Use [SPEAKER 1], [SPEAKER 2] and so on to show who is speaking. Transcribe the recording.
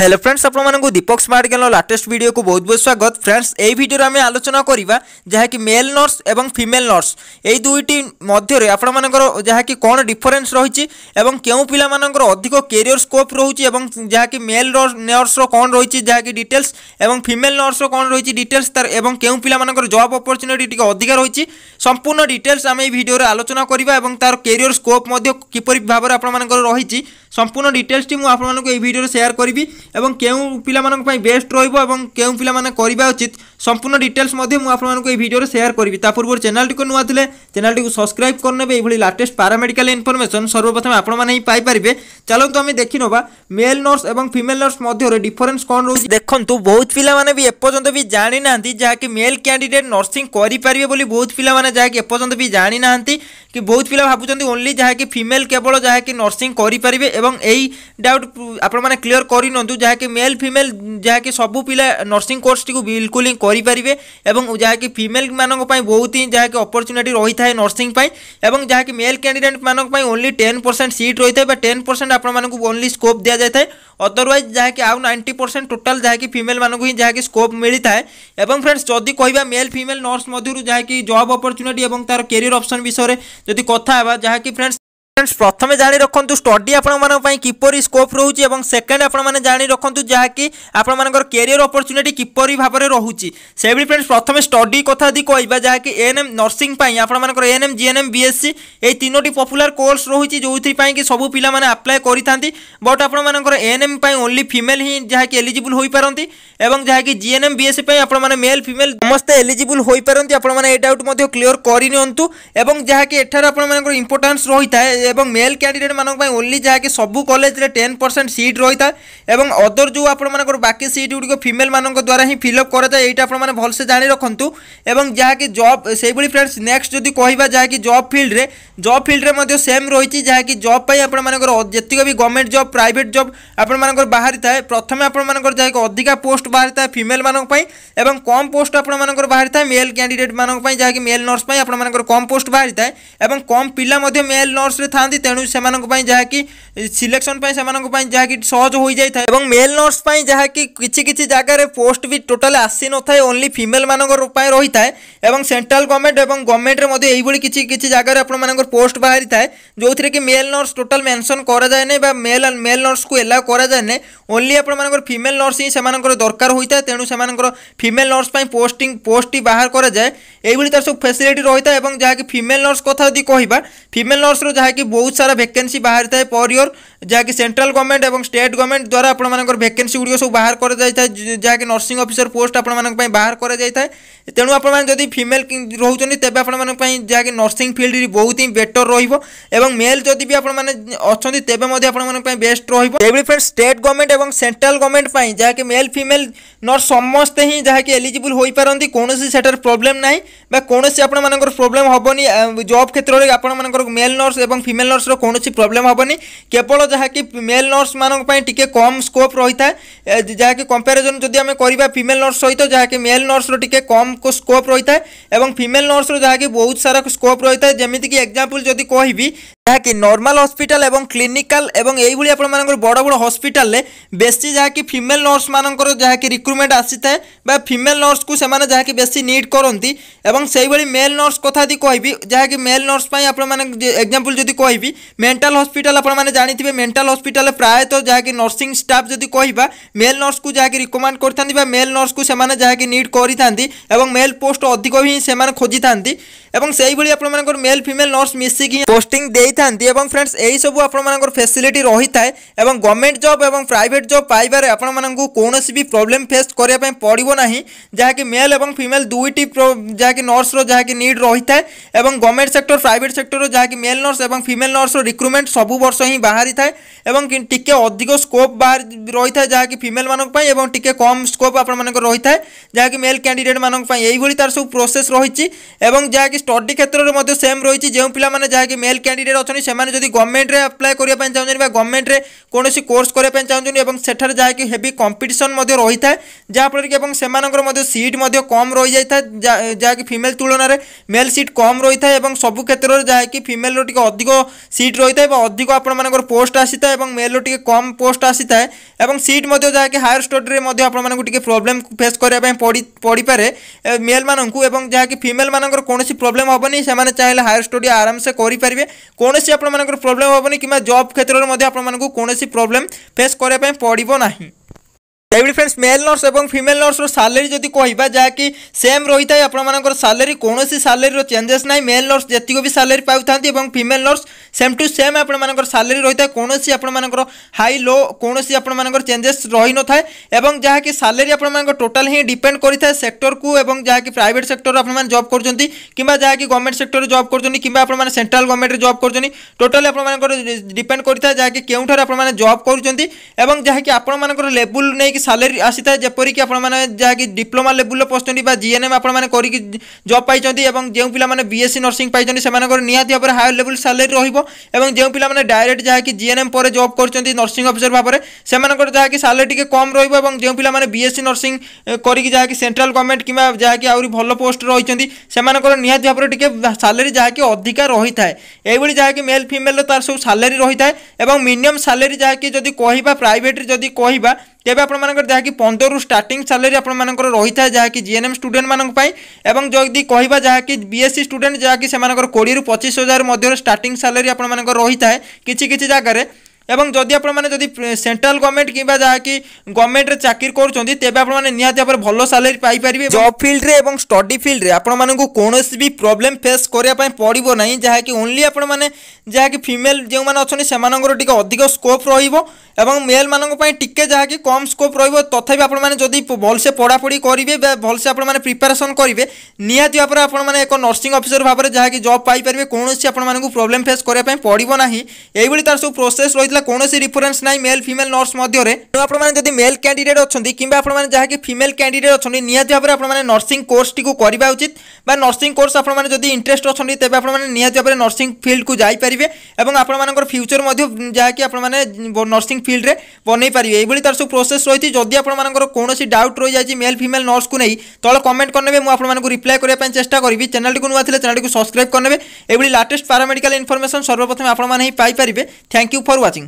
[SPEAKER 1] hello friends আপনার Deepak smart Gyan latest video বহুত বহুত স্বাগত ফ্রেন্ডস এই ভিডিওর আমি আলোচনা করা যা কি মেল নর্স এবং ফিমেল নর্স এই দুইটি মধ্যে আপনার যা কি কোণ ডিফরেন্স রয়েছে এবং কেউ পিলা মানকর অধিক কেরিয়র স্কোপ রয়েছে এবং যা কি মেল নর্সর কোণ রয়েছে যা কি ডিটেলস এবং ফিমেল নর্সর কোণ রয়েছে ডিটেলস তার এবং কেউ পিলা মানকর জব অপরচুনিটি টিকে অধিক রয়েছে সম্পূর্ণ ডিটেলস আমি এই ভিডিওরে আলোচনা করা এবং তার কেরিয়র স্কোপ কিপর ভাবে আপনার রয়েছে সম্পূর্ণ ডিটেলসটি মু আপনার এই ভিডিওরে সেয়ার করবি এবং কেউ পিলামানক পাই বেস্ট রহব এবং কেউ পিলামানে করা উচিত সম্পূর্ণ ডিটেলস মধ্যে মু আপনার এই ভিডিওরে সেয়ার করবি তা পূর্ব চ্যানেলটিকে নূয়া লে চ্যানেলটিকে সবসক্রাইব করে নেবে এইভাবে লাটেস্ট প্যারামেডিকাল ইনফরমেশন সর্বপ্রথমে আপনার ହିଁ ପାଇପାରିବେ ଚାଲନ୍ତୁ ଆମେ ଦେଖିନେବା ମେଲ୍ ନର୍ସ ଏବଂ ଫିମେଲ୍ ନର୍ସ ମଧ୍ୟରେ ଡିଫରେନ୍ସ କ'ଣ ରହୁଛି ଦେଖନ୍ତୁ ବହୁତ ପିଲାମାନେ ବି ଏପର୍ଯ୍ୟନ୍ତ ବି ଜାଣିନାହାନ୍ତି ଯାହାକି ମେଲ୍ କ୍ୟାଣ୍ଡିଡେଟ୍ ନର୍ସିଂ କରିପାରିବେ ବୋଲି ବହୁତ ପିଲାମାନେ ଯାହାକି ଏପର୍ଯ୍ୟନ୍ତ ବି ଜାଣିନାହାନ୍ତି କି ବହୁତ ପିଲା ଭାବୁଛନ୍ତି ଓନ୍ଲି ଯାହାକି ଫିମେଲ୍ କେବଳ ଯାହାକି ନର୍ସିଂ କରିପାରିବେ ଏବଂ डाउट এই ডাউট আপনার ক্লিয়র করে নিতু যা মেল ফিমেল যা সবু পিলা নর্সিং কোর্সটি বিলকুল হি করে এবং যা ফিমেল মানুষ বহুত হি যা অপরচুনিটি রয়ে থাকে নর্সিং এবং যা মেল ক্যাডিডেট परसेंट सीट रही है टेन परसेंट आपको ओनली स्कोप दि जाए अदरवैज जहाँकि आउ नाइंटी परसेंट टोटाल जहाँकि फिमेल मानक ही जहाँकि स्कोप मिलता है फ्रेंड्स जदि कह मेल फिमेल नर्स मध्य जहाँकि जब अपरच्युनिटी और तार कैरियर अप्सन विषय में जब कथा जहाँकि फ्रेंड्स फ्रेंड्स प्रथम जाणी रखु स्टडी आपण किपर स्कोप रोचे सेकेंड आपने जाणी रखु जहाँकि आपर कैरियर अपरच्युनिटी किपर भाव में रोचे से भी फ्रेंड्स प्रथम स्टडी कथा यदि कह जहाँकि एन एम नर्सिंग आपर N M G N M BSc ये तीनो पपुलार कोर्स रोचे जो कि सब पाने आप्लाय करते बट आपर एन एम ओनली फिमेल ही जहाँकि एलिजिबल हो पारती और जहाँकि जी एन एम बीएससी आपने मेल फिमेल समस्त एलिजिबल हो पारती आपने क्लीयर करनी जहाँकि एठार रही है ଏବଂ ମେଲ୍ କ୍ୟାଣ୍ଡିଡେଟ୍ମାନଙ୍କ ପାଇଁ ଓନ୍ଲି ଯାହାକି ସବୁ କଲେଜରେ ଟେନ୍ ପରସେଣ୍ଟ ସିଟ୍ ରହିଥାଏ ଏବଂ ଅଦର ଯେଉଁ ଆପଣମାନଙ୍କର ବାକି ସିଟ୍ ଗୁଡ଼ିକ ଫିମେଲ୍ମାନଙ୍କ ଦ୍ୱାରା ହିଁ ଫିଲ୍ଅପ୍ କରାଯାଏ ଏଇଟା ଆପଣମାନେ ଭଲସେ ଜାଣି ରଖନ୍ତୁ ଏବଂ ଯାହାକି ଜବ୍ ସେଇଭଳି ଫ୍ରେଣ୍ଡସ୍ ନେକ୍ସଟ ଯଦି କହିବା ଯାହାକି ଜବ୍ ଫିଲ୍ଡରେ ଜବ୍ ଫିଲ୍ଡରେ ମଧ୍ୟ ସେମ୍ ରହିଛି ଯାହାକି ଜବ୍ ପାଇଁ ଆପଣମାନଙ୍କର ଯେତିକ ବି ଗଭର୍ଣ୍ଣମେଣ୍ଟ ଜବ୍ ପ୍ରାଇଭେଟ୍ ଜବ୍ ଆପଣମାନଙ୍କର ବାହାରିଥାଏ ପ୍ରଥମେ ଆପଣମାନଙ୍କର ଯାହାକି ଅଧିକା ପୋଷ୍ଟ ବାହାରିଥାଏ ଫିମେଲ୍ମାନଙ୍କ ପାଇଁ ଏବଂ କମ୍ ପୋଷ୍ଟ ଆପଣମାନଙ୍କର ବାହାରିଥାଏ ମେଲ୍ କ୍ୟାଣ୍ଡିଡେଟ୍ମାନଙ୍କ ପାଇଁ ଯାହାକି ମେଲ୍ ନର୍ସ ପାଇଁ ଆପଣମାନଙ୍କର କମ୍ ପୋଷ୍ଟ ବାହାରିଥାଏ ଏବଂ କମ୍ ପିଲା ମଧ୍ୟ ମେଲ୍ ନର୍ସରେ था तेणु से सिलेक्शन से सहज हो जाए मेल नर्स जहाँकि किसी किसी जगार पोस्ट भी टोटाल आसी न था ओनली फिमेल मान रही थाए सेट्राल गवर्नमेंट और गवर्नमेंट यही किसी किसी जगार आप पोस्ट बाहरी था जो थे कि मेल नर्स टोटाल मेनसन कराए ना मेल मेल नर्स को एलाउ कराए ना ओनली आप फिमेल नर्स ही दरकार होता है तेणु से फिमेल नर्स पोस्ट पोस्ट बाहर कराए यही तार सब फैसिलिटी रही है जहाँकि फिमेल नर्स कथा जब कह फिमेल नर्स जहाँकि बहुत सारा वैकेंसी बाहर था फॉर योर ଯାହାକି ସେଣ୍ଟ୍ରାଲ ଗଭର୍ଣ୍ଣମେଣ୍ଟ ଏବଂ ଷ୍ଟେଟ୍ ଗଭର୍ଣ୍ଣମେଣ୍ଟ ଦ୍ୱାରା ଆପଣମାନଙ୍କର ଭ୍ୟାକେନ୍ସି ଗୁଡ଼ିକ ସବୁ ବାହାର କରାଯାଇଥାଏ ଯାହାକି ନର୍ସିଂ ଅଫିସର ପୋଷ୍ଟ ଆପଣମାନଙ୍କ ପାଇଁ ବାହାର କରାଯାଇଥାଏ ତେଣୁ ଆପଣମାନେ ଯଦି ଫିମେଲ୍ ରହୁଛନ୍ତି ତେବେ ଆପଣମାନଙ୍କ ପାଇଁ ଯାହାକି ନର୍ସିଂ ଫିଲ୍ଡରେ ବହୁତ ହିଁ ବେଟର୍ ରହିବ ଏବଂ ମେଲ୍ ଯଦି ବି ଆପଣମାନେ ଅଛନ୍ତି ତେବେ ମଧ୍ୟ ଆପଣମାନଙ୍କ ପାଇଁ ବେଷ୍ଟ ରହିବ ଏଭଳି ଫ୍ରେଣ୍ଡ ଷ୍ଟେଟ୍ ଗଭର୍ଣ୍ଣମେଣ୍ଟ ଏବଂ ସେଣ୍ଟ୍ରାଲ ଗଭର୍ଣ୍ଣମେଣ୍ଟ ପାଇଁ ଯାହାକି ମେଲ୍ ଫିମେଲ୍ ନର୍ସ ସମସ୍ତେ ହିଁ ଯାହାକି ଏଲିଜିବୁଲ୍ ହୋଇପାରନ୍ତି କୌଣସି ସେଠାରେ ପ୍ରୋବ୍ଲେମ୍ ନାହିଁ ବା କୌଣସି ଆପଣମାନଙ୍କର ପ୍ରୋବ୍ଲେମ୍ ହେବନି ଜବ୍ କ୍ଷେତ୍ରରେ ଆପଣମାନଙ୍କର ମେଲ୍ ନର୍ସ ଏବଂ ଫିମେଲ୍ ନର୍ସର କୌଣସି ପ୍ରୋବ୍ଲେମ୍ ହେବନି କେବଳ হাকি ফিমেল নার্স মানক পাই টিকে কম স্কোপ রইতা যা কি কম্পেয়ারেশন যদি আমি করিবা ফিমেল নার্স হইতো যা কি মেল নার্সর টিকে কম কো স্কোপ রইতা এবং ফিমেল নার্সর যা কি বহুত সরক স্কোপ রইতা জেমিতি কি एग्जांपल যদি কইবি ଯାହାକି ନର୍ମାଲ ହସ୍ପିଟାଲ ଏବଂ କ୍ଲିନିକାଲ ଏବଂ ଏଇଭଳି ଆପଣମାନଙ୍କର ବଡ଼ ବଡ଼ ହସ୍ପିଟାଲରେ ବେଶୀ ଯାହାକି ଫିମେଲ୍ ନର୍ସମାନଙ୍କର ଯାହାକି ରିକ୍ରୁଟମେଣ୍ଟ ଆସିଥାଏ ବା ଫିମେଲ୍ ନର୍ସକୁ ସେମାନେ ଯାହାକି ବେଶୀ ନିଡ୍ କରନ୍ତି ଏବଂ ସେଇଭଳି ମେଲ୍ ନର୍ସ କଥା ଯଦି କହିବି ଯାହାକି ମେଲ୍ ନର୍ସ ପାଇଁ ଆପଣମାନେ ଏକ୍ଜାମ୍ପଲ୍ ଯଦି କହିବି ମେଣ୍ଟାଲ ହସ୍ପିଟାଲ ଆପଣମାନେ ଜାଣିଥିବେ ମେଣ୍ଟାଲ ହସ୍ପିଟାଲରେ ପ୍ରାୟତଃ ଯାହାକି ନର୍ସିଂ ଷ୍ଟାଫ୍ ଯଦି କହିବା ମେଲ୍ ନର୍ସକୁ ଯାହାକି ରିକମେଣ୍ଡ କରିଥାନ୍ତି ବା ମେଲ୍ ନର୍ସକୁ ସେମାନେ ଯାହାକି ନିଡ୍ କରିଥାନ୍ତି ଏବଂ ମେଲ୍ ପୋଷ୍ଟ ଅଧିକ ହିଁ ସେମାନେ ଖୋଜିଥାନ୍ତି ଏବଂ ସେଇଭଳି ଆପଣମାନଙ୍କର ମେଲ୍ ଫିମେଲ୍ ନର୍ସ ମିଶିକି ପୋଷ୍ଟିଂ ଦେଇ था और फ्रेंड्स यही सब आपर फैसिलिटी रही था और गवर्नमेंट जब ए प्राइट जब पाइबारे आपण कौन भी प्रोब्लेम फेस करने पड़ो ना जहाँकि मेल और फिमेल दुईट जहाँकि नर्सर जहाँकि निड रही है और गवर्नमेंट सेक्टर प्राइवेट सेक्टर जहाँकि मेल नर्स और फिमेल नर्स रिक्रुटमेंट सब वर्ष ही बाहरी था टी अधिक स्कोप बाहर रही था जहाँ कि फिमेल मानी कम स्कोप आपर रही है जहाँ कि मेल कैंडिडेट मानी तार सब प्रोसेस रही जहाँ कि स्टडी क्षेत्र में सेम रही है जो पाने जहाँ कि मेल कैंडिडेट अच्छे से गवर्नमेंट में अप्लाय करने चाहते हैं गवर्नमेंट में कौन कोर्स करें चाहते हैं जहाँ कि हेवी कंपिटन रही है जहाँफल किट कम रही जाए जहाँकि फिमेल तुलन में मेल सीट कम रही था और सब क्षेत्र में जहाँकि फिमेल रिमेल सीट रही है अधिक आपर पोस्ट आसी है এবং মেলটিকে কম পোস্ট আছিতা এবং সিট মধ্যে যা কি हायर স্টোরি মধ্যে আপন মানকটিকে প্রবলেম ফেস করে পড়ে পড়ে পারে মেলমাননক এবং যা কি ফিমেল মাননক কোনসি প্রবলেম হবে নি সে মানে চাই हायर স্টোরি আরামসে করি পারিবে কোনসি আপন মানক প্রবলেম হবে নি কিমা জব ক্ষেত্রর মধ্যে আপন মানক কো কোনসি প্রবলেম ফেস করে পড়েব নাহি तेवरी फ्रेंड्स मेल नर्स और फिमेल नर्स सालेरी जब कह कि सेम रही था आपर सालेरी कौन सालेरी चेंजेस ना मेल नर्स जितक भी सालेरी पा था और female nurse same to same आपर सालेरी रही है कौन आपर हाई लो कौन आपर चेंजेस रही न था जहाँकि सालेरी आपर टोटाल ही डिपेड करता सेक्टर को जहाँकि प्राइट सेक्टर आप जब करते कि गवर्नमेंट सेक्टर में जब करते कि सेट्राल गवर्नमेंट जब करते टोटाल आपर डिपेड करता जब करते जहाँकि आपर लेवल नहीं ସାଲେରୀ ଆସିଥାଏ ଯେପରିକି ଆପଣମାନେ ଯାହାକି ଡିପ୍ଲୋମା ଲେବୁଲରେ ପଶୁଛନ୍ତି ବା ଜିଏନ୍ଏମ୍ ଆପଣମାନେ କରିକି ଜବ୍ ପାଇଛନ୍ତି ଏବଂ ଯେଉଁ ପିଲାମାନେ ବିଏସ୍ସି ନର୍ସିଂ ପାଇଛନ୍ତି ସେମାନଙ୍କର ନିହାତି ଭାବରେ ହାୟର ଲେବୁଲ ସାଲେରୀ ରହିବ ଏବଂ ଯେଉଁ ପିଲାମାନେ ଡାଇରେକ୍ଟ ଯାହାକି ଜିଏନ୍ଏମ୍ ପରେ ଜବ୍ କରୁଛନ୍ତି ନର୍ସିଂ ଅଫିସର ଭାବରେ ସେମାନଙ୍କର ଯାହାକି ସାଲେରୀ ଟିକେ କମ୍ ରହିବ ଏବଂ ଯେଉଁ ପିଲାମାନେ ବିଏସ୍ସି ନର୍ସିଂ କରିକି ଯାହାକି ସେଣ୍ଟ୍ରାଲ ଗଭର୍ଣ୍ଣମେଣ୍ଟ କିମ୍ବା ଯାହାକି ଆହୁରି ଭଲ ପୋଷ୍ଟ ରହିଛନ୍ତି ସେମାନଙ୍କର ନିହାତି ଭାବରେ ଟିକେ ସାଲେରୀ ଯାହାକି ଅଧିକା ରହିଥାଏ ଏଇଭଳି ଯାହାକି ମେଲ୍ ଫିମେଲ୍ର ତାର ସବୁ ସାଲେରୀ ରହିଥାଏ ଏବଂ ମିନିମମ୍ ସାଲେରୀ ଯାହାକି ଯଦି କହିବା ପ୍ରାଇଭେଟ୍ରେ ଯଦି କହିବା ତେବେ ଆପଣମାନଙ୍କର ଯାହାକି ପନ୍ଦରରୁ ଷ୍ଟାର୍ଟିଂ ସାଲେରୀ ଆପଣମାନଙ୍କର ରହିଥାଏ ଯାହାକି ଜିଏନ୍ଏମ୍ ଷ୍ଟୁଡେଣ୍ଟମାନଙ୍କ ପାଇଁ ଏବଂ ଯଦି କହିବା ଯାହାକି ବିଏସ୍ସି ଷ୍ଟୁଡେଣ୍ଟ ଯାହାକି ସେମାନଙ୍କର କୋଡ଼ିଏରୁ ପଚିଶ ହଜାର ମଧ୍ୟରେ ଷ୍ଟାର୍ଟିଂ ସାଲେରୀ ଆପଣମାନଙ୍କର ରହିଥାଏ କିଛି କିଛି ଜାଗାରେ এবং যদি আপনার যদি সেন্ট্রাল গভর্নমেন্ট কিংবা যাকি গভর্নমেন্টরে চাকরি করছেন তবে আপনার নিহতি ভাবে ভালো স্যালারি পাইপারে জব ফিল্ডে এবং স্টডি ফিল্ডে আপনার কৌশি বি প্রোবলেম ফেস করা পড়ব না যাকি ওনলি আপনার যাকি ফিমেল যে অনেক সে টিকি অধিক স্কোপ রহব এবং মেল মানুষ টিকি যাকি কম স্কোপ রহব তথাপি আপনার যদি ভালসে পড়াপড়ি করবে বা ভালসে আপনার প্রিপারেসন করবে নিহতি ভাবে আপনার এক নর্সিং অফিসর ভাবে যাকি জব পাইপারে কৌশি আপনার প্রোবলেম ফেস করা পড়ব না এইভাবে তার সব প্রোসেস রয়েছে আসলে কোণী ডিফরেন্স নাই মেল ফিমেল নর্স মধ্যে আপনার যদি মেল ক্যাডিডেট অনেক কিংবা আপনার যা কি ফিমেল ক্যাডিডেট অনেক নিহতি ভাবে আপনার নর্সিং কোর্সটি করা উচিত বা নর্সিং কোর্স আপনার যদি ইন্টরেস্ট অনেক তেমন আপনার নিহতি ভাবে নর্সিং ফিল্ড কু যাইপারে এবং আপনার ফ্যুচর মধ্যে যা কি আপনার নর্সিং ফিল্ডে বনাই পারে এইভাবে তার সব প্রোসেস রয়েছে যদি আপনার কোণী ডাউট রয়েছে মেল ফিমেল নর্স কু নেই তলে কমেন্ট করে নেবে আপনার রিপ্লাই করা চেষ্টা করবি চ্যানেলটি নূয়া লে চ্যানেলটি সবসক্রাইব করে নেবে এইভাবে লাটেস্ট প্যারামেডিকাল ইনফরমেশন সর্বপ্রথমে আপনার পাইপারে থ্যাংক ইউ ফর ওয়াচিং